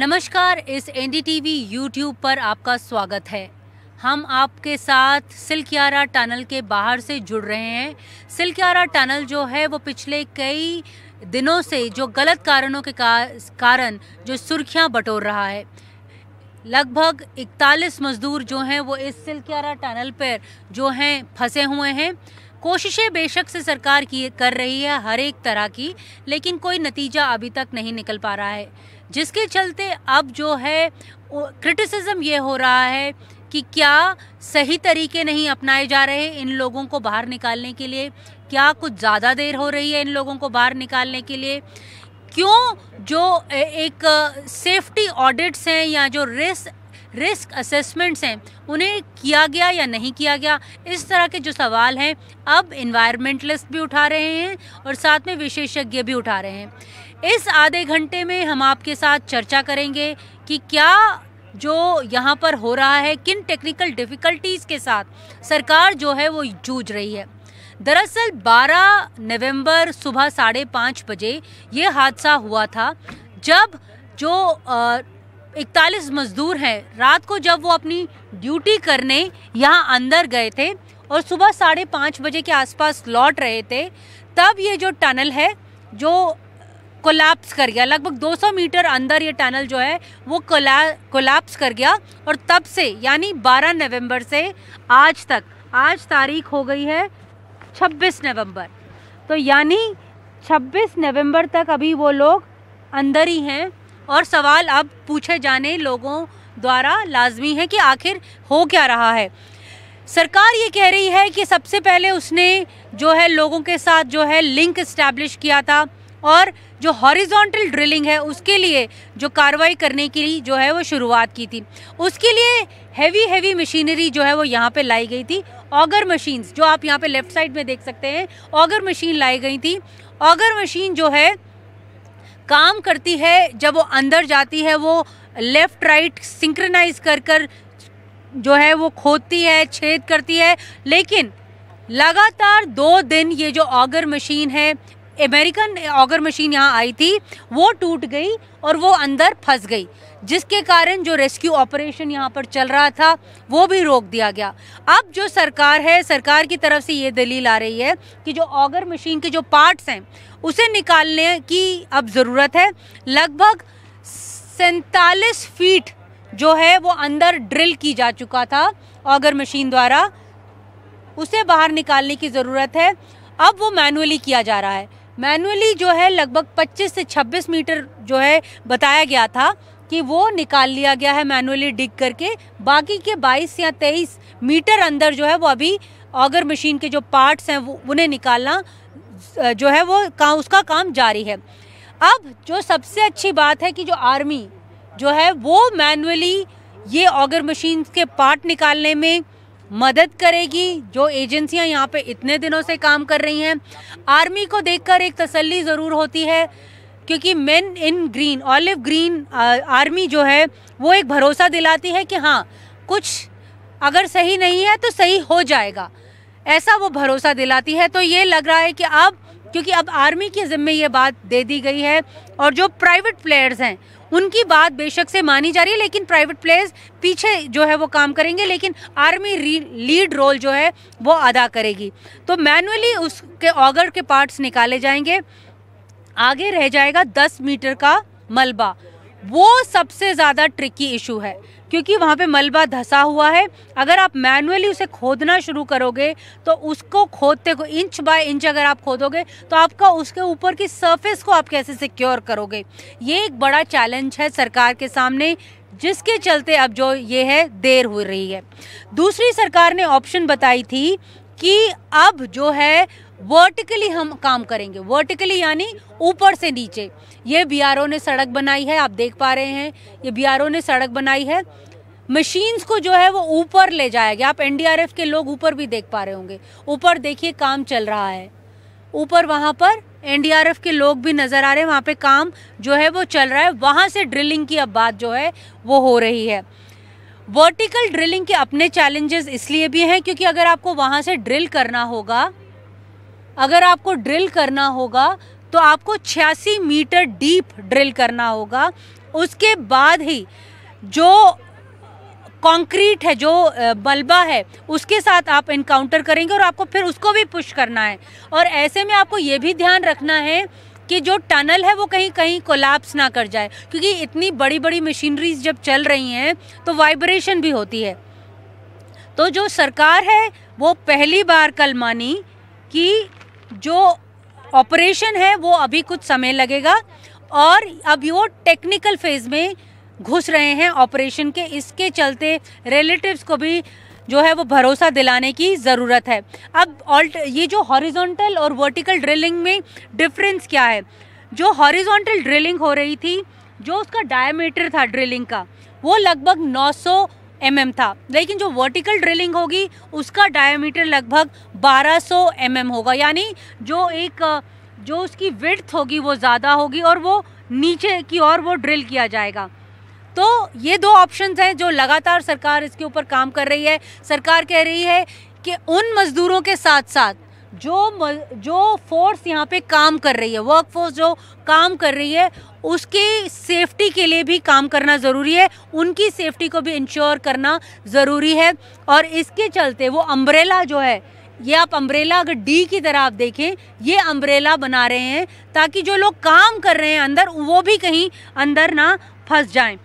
नमस्कार इस N D YouTube पर आपका स्वागत है हम आपके साथ सिल्कियारा टनल के बाहर से जुड़ रहे हैं सिल्कियारा टनल जो है वो पिछले कई दिनों से जो गलत कारणों के कारण जो सुर्खियां बटोर रहा है लगभग 41 मज़दूर जो हैं वो इस सिल्कियारा टनल पर जो हैं फंसे हुए हैं कोशिशें बेशक से सरकार की कर रही है हर एक तरह की लेकिन कोई नतीजा अभी तक नहीं निकल पा रहा है जिसके चलते अब जो है क्रिटिसिज्म ये हो रहा है कि क्या सही तरीके नहीं अपनाए जा रहे इन लोगों को बाहर निकालने के लिए क्या कुछ ज़्यादा देर हो रही है इन लोगों को बाहर निकालने के लिए क्यों जो एक सेफ्टी uh, ऑडिट्स हैं या जो रिस्क रिस्क असेसमेंट्स हैं उन्हें किया गया या नहीं किया गया इस तरह के जो सवाल हैं अब इन्वायरमेंटलिस्ट भी उठा रहे हैं और साथ में विशेषज्ञ भी उठा रहे हैं इस आधे घंटे में हम आपके साथ चर्चा करेंगे कि क्या जो यहाँ पर हो रहा है किन टेक्निकल डिफ़िकल्टीज़ के साथ सरकार जो है वो जूझ रही है दरअसल 12 नवंबर सुबह साढ़े पाँच बजे ये हादसा हुआ था जब जो आ, इकतालीस मज़दूर हैं रात को जब वो अपनी ड्यूटी करने यहाँ अंदर गए थे और सुबह साढ़े पाँच बजे के आसपास लौट रहे थे तब ये जो टनल है जो कोलैप्स कर गया लगभग 200 मीटर अंदर ये टनल जो है वो कोला कोलैप्स कर गया और तब से यानी 12 नवंबर से आज तक आज तारीख हो गई है 26 नवंबर तो यानी 26 नवंबर तक अभी वो लोग अंदर ही हैं और सवाल अब पूछे जाने लोगों द्वारा लाजमी है कि आखिर हो क्या रहा है सरकार ये कह रही है कि सबसे पहले उसने जो है लोगों के साथ जो है लिंक इस्टेब्लिश किया था और जो हॉरिजॉन्टल ड्रिलिंग है उसके लिए जो कार्रवाई करने के लिए जो है वो शुरुआत की थी उसके लिए हैवी हैवी मशीनरी जो है वो यहाँ पे लाई गई थी ऑगर मशीन्स जो आप यहाँ पे लेफ्ट साइड में देख सकते हैं ऑगर मशीन लाई गई थी ऑगर मशीन जो है काम करती है जब वो अंदर जाती है वो लेफ़्ट राइट सिंक्रनाइज कर कर जो है वो खोदती है छेद करती है लेकिन लगातार दो दिन ये जो ऑगर मशीन है अमेरिकन ऑगर मशीन यहाँ आई थी वो टूट गई और वो अंदर फंस गई जिसके कारण जो रेस्क्यू ऑपरेशन यहाँ पर चल रहा था वो भी रोक दिया गया अब जो सरकार है सरकार की तरफ से ये दलील आ रही है कि जो ऑगर मशीन के जो पार्ट्स हैं उसे निकालने की अब ज़रूरत है लगभग सैंतालीस फीट जो है वो अंदर ड्रिल की जा चुका था ऑगर मशीन द्वारा उसे बाहर निकालने की ज़रूरत है अब वो मैनुअली किया जा रहा है मैनुअली जो है लगभग 25 से 26 मीटर जो है बताया गया था कि वो निकाल लिया गया है मैनुअली डिग करके बाकी के 22 या 23 मीटर अंदर जो है वो अभी ऑगर मशीन के जो पार्ट्स हैं वो उन्हें निकालना जो है वो का, उसका काम जारी है अब जो सबसे अच्छी बात है कि जो आर्मी जो है वो मैनुअली ये ऑगर मशीन के पार्ट निकालने में मदद करेगी जो एजेंसियां यहाँ पे इतने दिनों से काम कर रही हैं आर्मी को देखकर एक तसल्ली ज़रूर होती है क्योंकि men in green olive green army जो है वो एक भरोसा दिलाती है कि हाँ कुछ अगर सही नहीं है तो सही हो जाएगा ऐसा वो भरोसा दिलाती है तो ये लग रहा है कि अब क्योंकि अब आर्मी के ज़िम्मे ये बात दे दी गई है और जो प्राइवेट प्लेयर्स हैं उनकी बात बेशक से मानी जा रही है लेकिन प्राइवेट प्लेयर्स पीछे जो है वो काम करेंगे लेकिन आर्मी लीड रोल जो है वो अदा करेगी तो मैनुअली उसके ऑगर के पार्ट्स निकाले जाएंगे आगे रह जाएगा दस मीटर का मलबा वो सबसे ज़्यादा ट्रिकी इशू है क्योंकि वहाँ पे मलबा धंसा हुआ है अगर आप मैनुअली उसे खोदना शुरू करोगे तो उसको खोदते को इंच बाय इंच अगर आप खोदोगे तो आपका उसके ऊपर की सरफेस को आप कैसे सिक्योर करोगे ये एक बड़ा चैलेंज है सरकार के सामने जिसके चलते अब जो ये है देर हो रही है दूसरी सरकार ने ऑप्शन बताई थी कि अब जो है वर्टिकली हम काम करेंगे वर्टिकली यानी ऊपर से नीचे ये बी ने सड़क बनाई है आप देख पा रहे हैं ये बी ने सड़क बनाई है मशीन्स को जो है वो ऊपर ले जाया गया आप एनडीआरएफ के लोग ऊपर भी देख पा रहे होंगे ऊपर देखिए काम चल रहा है ऊपर वहाँ पर एनडीआरएफ के लोग भी नज़र आ रहे हैं वहाँ पे काम जो है वो चल रहा है वहाँ से ड्रिलिंग की अब बात जो है वो हो रही है वर्टिकल ड्रिलिंग के अपने चैलेंजेस इसलिए भी हैं क्योंकि अगर आपको वहाँ से ड्रिल करना होगा अगर आपको ड्रिल करना होगा तो आपको छियासी मीटर डीप ड्रिल करना होगा उसके बाद ही जो कंक्रीट है जो बल्बा है उसके साथ आप इनकाउंटर करेंगे और आपको फिर उसको भी पुश करना है और ऐसे में आपको ये भी ध्यान रखना है कि जो टनल है वो कहीं कहीं कोलैप्स ना कर जाए क्योंकि इतनी बड़ी बड़ी मशीनरीज जब चल रही हैं तो वाइब्रेशन भी होती है तो जो सरकार है वो पहली बार कल मानी कि जो ऑपरेशन है वो अभी कुछ समय लगेगा और अब वो टेक्निकल फेज़ में घुस रहे हैं ऑपरेशन के इसके चलते रिलेटिव्स को भी जो है वो भरोसा दिलाने की ज़रूरत है अब ऑल्ट ये जो हॉरिजॉन्टल और वर्टिकल ड्रिलिंग में डिफरेंस क्या है जो हॉरिजॉन्टल ड्रिलिंग हो रही थी जो उसका डायमीटर था ड्रिलिंग का वो लगभग 900 एम mm था लेकिन जो वर्टिकल ड्रिलिंग होगी उसका डायमीटर लगभग 1200 सौ mm होगा यानी जो एक जो उसकी विड्थ होगी वो ज़्यादा होगी और वो नीचे की ओर वो ड्रिल किया जाएगा तो ये दो ऑप्शन हैं जो लगातार सरकार इसके ऊपर काम कर रही है सरकार कह रही है कि उन मज़दूरों के साथ साथ जो जो फोर्स यहाँ पे काम कर रही है वर्क फोर्स जो काम कर रही है उसकी सेफ्टी के लिए भी काम करना ज़रूरी है उनकी सेफ्टी को भी इंश्योर करना ज़रूरी है और इसके चलते वो अम्ब्रेला जो है ये आप अम्ब्रेला अगर डी की तरह आप देखें ये अम्ब्रेला बना रहे हैं ताकि जो लोग काम कर रहे हैं अंदर वो भी कहीं अंदर ना फंस जाएं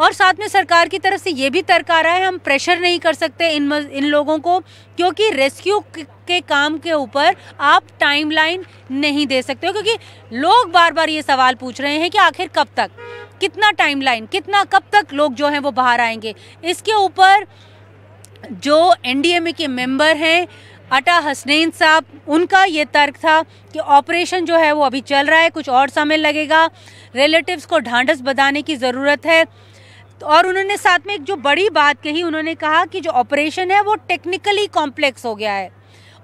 और साथ में सरकार की तरफ से ये भी तर्क आ रहा है हम प्रेशर नहीं कर सकते इन इन लोगों को क्योंकि रेस्क्यू के काम के ऊपर आप टाइमलाइन नहीं दे सकते हो क्योंकि लोग बार बार ये सवाल पूछ रहे हैं कि आखिर कब तक कितना टाइमलाइन कितना कब तक लोग जो हैं वो बाहर आएंगे इसके ऊपर जो एन के मेम्बर हैं अटा हसनैन साहब उनका ये तर्क था कि ऑपरेशन जो है वो अभी चल रहा है कुछ और समय लगेगा रिलेटिव्स को ढांढस बदाने की ज़रूरत है और उन्होंने साथ में एक जो बड़ी बात कही उन्होंने कहा कि जो ऑपरेशन है वो टेक्निकली कॉम्प्लेक्स हो गया है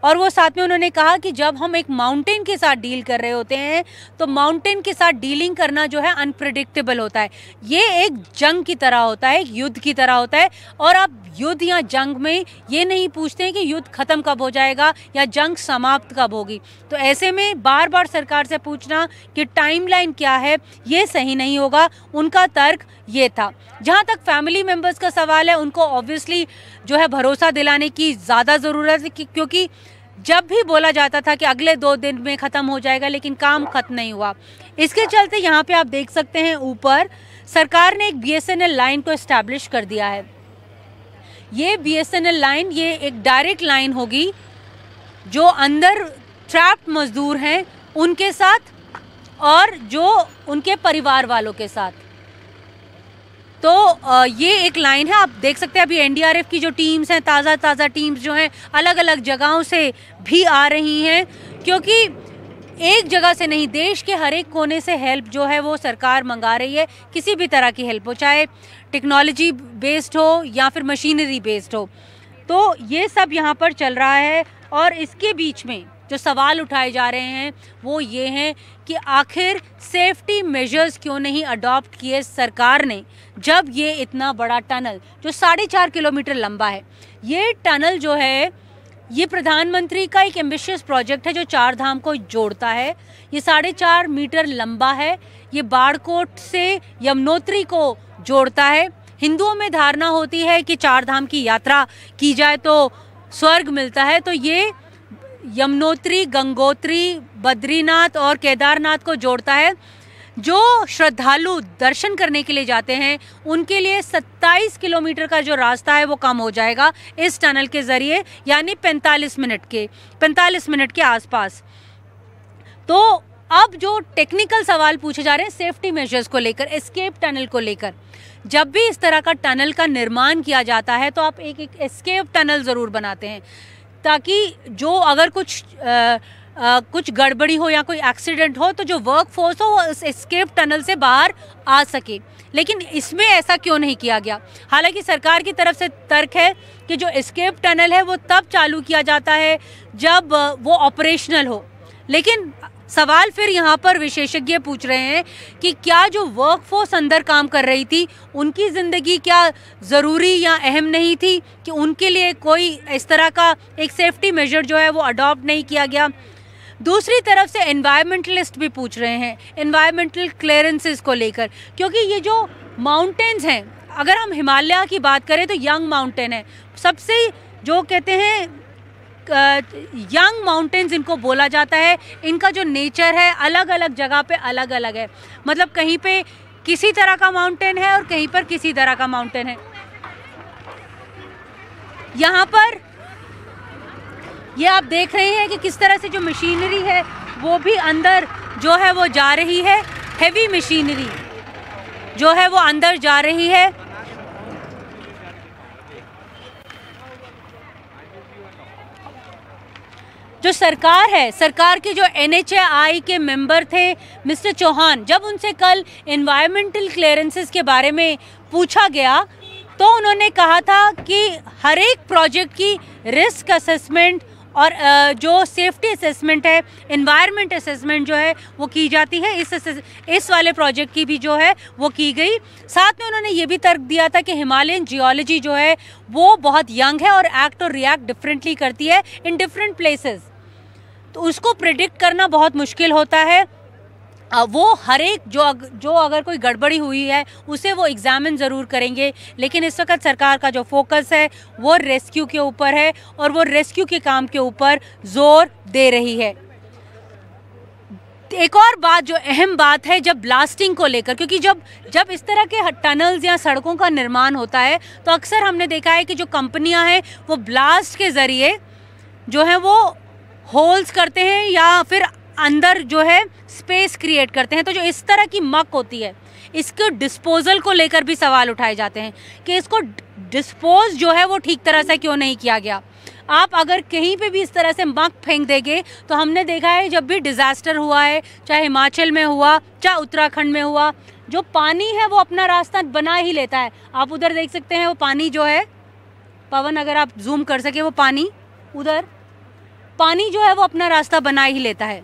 और वो साथ में उन्होंने कहा कि जब हम एक माउंटेन के साथ डील कर रहे होते हैं तो माउंटेन के साथ डीलिंग करना जो है अनप्रडिक्टेबल होता है ये एक जंग की तरह होता है युद्ध की तरह होता है और आप युद्ध या जंग में ये नहीं पूछते हैं कि युद्ध ख़त्म कब हो जाएगा या जंग समाप्त कब होगी तो ऐसे में बार बार सरकार से पूछना कि टाइमलाइन क्या है ये सही नहीं होगा उनका तर्क ये था जहाँ तक फैमिली मेम्बर्स का सवाल है उनको ऑब्वियसली जो है भरोसा दिलाने की ज़्यादा ज़रूरत है क्योंकि जब भी बोला जाता था कि अगले दो दिन में ख़त्म हो जाएगा लेकिन काम खत्म नहीं हुआ इसके चलते यहाँ पे आप देख सकते हैं ऊपर सरकार ने एक बीएसएनएल लाइन को इस्टेब्लिश कर दिया है ये बीएसएनएल लाइन ये एक डायरेक्ट लाइन होगी जो अंदर ट्रैप्ड मजदूर हैं उनके साथ और जो उनके परिवार वालों के साथ तो ये एक लाइन है आप देख सकते हैं अभी एनडीआरएफ की जो टीम्स हैं ताज़ा ताज़ा टीम्स जो हैं अलग अलग जगहों से भी आ रही हैं क्योंकि एक जगह से नहीं देश के हर एक कोने से हेल्प जो है वो सरकार मंगा रही है किसी भी तरह की हेल्प हो चाहे टेक्नोलॉजी बेस्ड हो या फिर मशीनरी बेस्ड हो तो ये सब यहाँ पर चल रहा है और इसके बीच में जो सवाल उठाए जा रहे हैं वो ये हैं कि आखिर सेफ्टी मेजर्स क्यों नहीं अडॉप्ट किए सरकार ने जब ये इतना बड़ा टनल जो साढ़े चार किलोमीटर लंबा है ये टनल जो है ये प्रधानमंत्री का एक एम्बिशियस प्रोजेक्ट है जो चार धाम को जोड़ता है ये साढ़े चार मीटर लंबा है ये बाड़कोट से यमुनोत्री को जोड़ता है हिंदुओं में धारणा होती है कि चार धाम की यात्रा की जाए तो स्वर्ग मिलता है तो ये यमुनोत्री गंगोत्री बद्रीनाथ और केदारनाथ को जोड़ता है जो श्रद्धालु दर्शन करने के लिए जाते हैं उनके लिए 27 किलोमीटर का जो रास्ता है वो कम हो जाएगा इस टनल के ज़रिए यानी 45 मिनट के 45 मिनट के आसपास तो अब जो टेक्निकल सवाल पूछे जा रहे हैं सेफ्टी मेजर्स को लेकर एस्केप टनल को लेकर जब भी इस तरह का टनल का निर्माण किया जाता है तो आप एक एक एस्केप टनल ज़रूर बनाते हैं ताकि जो अगर कुछ आ, आ, कुछ गड़बड़ी हो या कोई एक्सीडेंट हो तो जो वर्क फोर्स हो वो इस्केप टनल से बाहर आ सके लेकिन इसमें ऐसा क्यों नहीं किया गया हालांकि सरकार की तरफ से तर्क है कि जो एस्केप टनल है वो तब चालू किया जाता है जब वो ऑपरेशनल हो लेकिन सवाल फिर यहाँ पर विशेषज्ञ पूछ रहे हैं कि क्या जो वर्कफोर्स अंदर काम कर रही थी उनकी ज़िंदगी क्या ज़रूरी या अहम नहीं थी कि उनके लिए कोई इस तरह का एक सेफ्टी मेजर जो है वो अडॉप्ट नहीं किया गया दूसरी तरफ से इन्वायरमेंटलिस्ट भी पूछ रहे हैं इन्वायरमेंटल क्लियरेंसेस को लेकर क्योंकि ये जो माउंटेन्स हैं अगर हम हिमालय की बात करें तो यंग माउंटेन है सबसे जो कहते हैं यंग माउंटेन्स इनको बोला जाता है इनका जो नेचर है अलग अलग जगह पे अलग अलग है मतलब कहीं पे किसी तरह का माउंटेन है और कहीं पर किसी तरह का माउंटेन है यहाँ पर ये आप देख रहे हैं कि किस तरह से जो मशीनरी है वो भी अंदर जो है वो जा रही है हैवी मशीनरी जो है वो अंदर जा रही है जो सरकार है सरकार के जो एन के मेंबर थे मिस्टर चौहान जब उनसे कल इन्वायरमेंटल क्लियरेंसेस के बारे में पूछा गया तो उन्होंने कहा था कि हर एक प्रोजेक्ट की रिस्क असेसमेंट और जो सेफ्टी असेसमेंट है इन्वायरमेंट असेसमेंट जो है वो की जाती है इस इस वाले प्रोजेक्ट की भी जो है वो की गई साथ में उन्होंने ये भी तर्क दिया था कि हिमालयन जियोलॉजी जो है वो बहुत यंग है और एक्ट और रिएक्ट डिफरेंटली करती है इन डिफरेंट प्लेसेस तो उसको प्रिडिक्ट करना बहुत मुश्किल होता है वो हर एक जो अग, जो अगर कोई गड़बड़ी हुई है उसे वो एग्ज़ामिन ज़रूर करेंगे लेकिन इस वक्त सरकार का जो फोकस है वो रेस्क्यू के ऊपर है और वो रेस्क्यू के काम के ऊपर ज़ोर दे रही है एक और बात जो अहम बात है जब ब्लास्टिंग को लेकर क्योंकि जब जब इस तरह के टनल्स या सड़कों का निर्माण होता है तो अक्सर हमने देखा है कि जो कंपनियां हैं वो ब्लास्ट के ज़रिए जो है वो होल्स करते हैं या फिर अंदर जो है स्पेस क्रिएट करते हैं तो जो इस तरह की मक होती है इसके डिस्पोजल को लेकर भी सवाल उठाए जाते हैं कि इसको डिस्पोज जो है वो ठीक तरह से क्यों नहीं किया गया आप अगर कहीं पे भी इस तरह से मक फेंक देंगे तो हमने देखा है जब भी डिज़ास्टर हुआ है चाहे हिमाचल में हुआ चाहे उत्तराखंड में हुआ जो पानी है वो अपना रास्ता बना ही लेता है आप उधर देख सकते हैं वो पानी जो है पवन अगर आप जूम कर सके वो पानी उधर पानी जो है वो अपना रास्ता बना ही लेता है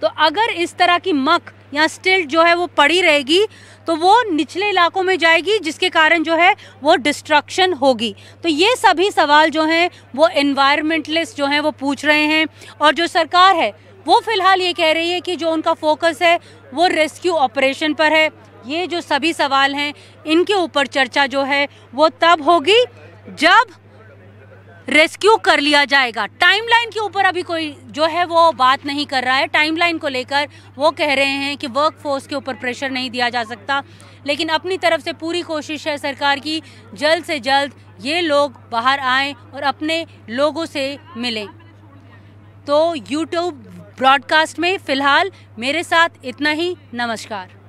तो अगर इस तरह की मक या स्टिल्ट जो है वो पड़ी रहेगी तो वो निचले इलाकों में जाएगी जिसके कारण जो है वो डिस्ट्रक्शन होगी तो ये सभी सवाल जो हैं वो इन्वायरमेंटलिस्ट जो हैं वो पूछ रहे हैं और जो सरकार है वो फिलहाल ये कह रही है कि जो उनका फोकस है वो रेस्क्यू ऑपरेशन पर है ये जो सभी सवाल हैं इनके ऊपर चर्चा जो है वो तब होगी जब रेस्क्यू कर लिया जाएगा टाइमलाइन के ऊपर अभी कोई जो है वो बात नहीं कर रहा है टाइमलाइन को लेकर वो कह रहे हैं कि वर्क फोर्स के ऊपर प्रेशर नहीं दिया जा सकता लेकिन अपनी तरफ से पूरी कोशिश है सरकार की जल्द से जल्द ये लोग बाहर आएं और अपने लोगों से मिलें तो यूट्यूब ब्रॉडकास्ट में फ़िलहाल मेरे साथ इतना ही नमस्कार